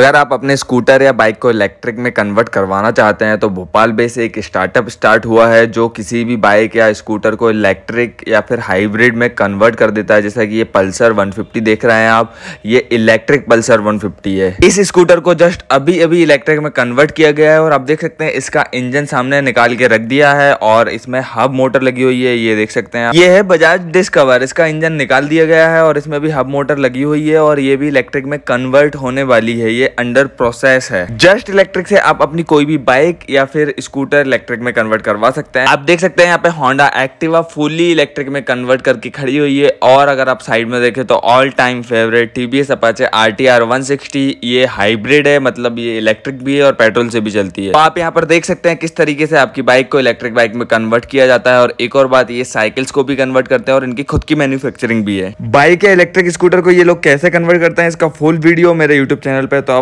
अगर आप अपने स्कूटर या बाइक को इलेक्ट्रिक में कन्वर्ट करवाना चाहते हैं तो भोपाल बेस एक स्टार्टअप स्टार्ट हुआ है जो किसी भी बाइक या स्कूटर को इलेक्ट्रिक या फिर हाइब्रिड में कन्वर्ट कर देता है जैसा कि ये पल्सर 150 देख रहे हैं आप ये इलेक्ट्रिक पल्सर 150 है इस स्कूटर को जस्ट अभी अभी इलेक्ट्रिक में कन्वर्ट किया गया है और आप देख सकते हैं इसका इंजन सामने निकाल के रख दिया है और इसमें हब मोटर लगी हुई है ये देख सकते हैं ये है बजाज डिस्कवर इसका इंजन निकाल दिया गया है और इसमें भी हब मोटर लगी हुई है और ये भी इलेक्ट्रिक में कन्वर्ट होने वाली है ये अंडर प्रोसेस है जस्ट इलेक्ट्रिक से आप अपनी कोई भी बाइक या फिर स्कूटर इलेक्ट्रिक में कन्वर्ट करवा सकते हैं आप देख सकते हैं यहाँ पे होंडा एक्टिवा फुली इलेक्ट्रिक में कन्वर्ट करके खड़ी हुई है और अगर आप साइड में देखें तो all time favourite TVS Apache R T R one sixty ये हाइब्रिड है मतलब ये इलेक्ट्रिक भी है और पेट्रोल से भी चलती है तो आप यहाँ पर देख सकते हैं किस तरीके से आपकी बाइक को इलेक्ट्रिक बाइक में कन्वर्ट किया जाता है और एक और बात ये साइकिल्स को भी कन्वर्ट करते हैं और इनकी खुद की मैन्युफैक्चरिंग भी है बाइक या इलेक्ट्रिक स्कूटर को ये लोग कैसे कन्वर्ट करते हैं इसका फुल वीडियो मेरे यूट्यूब चैनल पर तो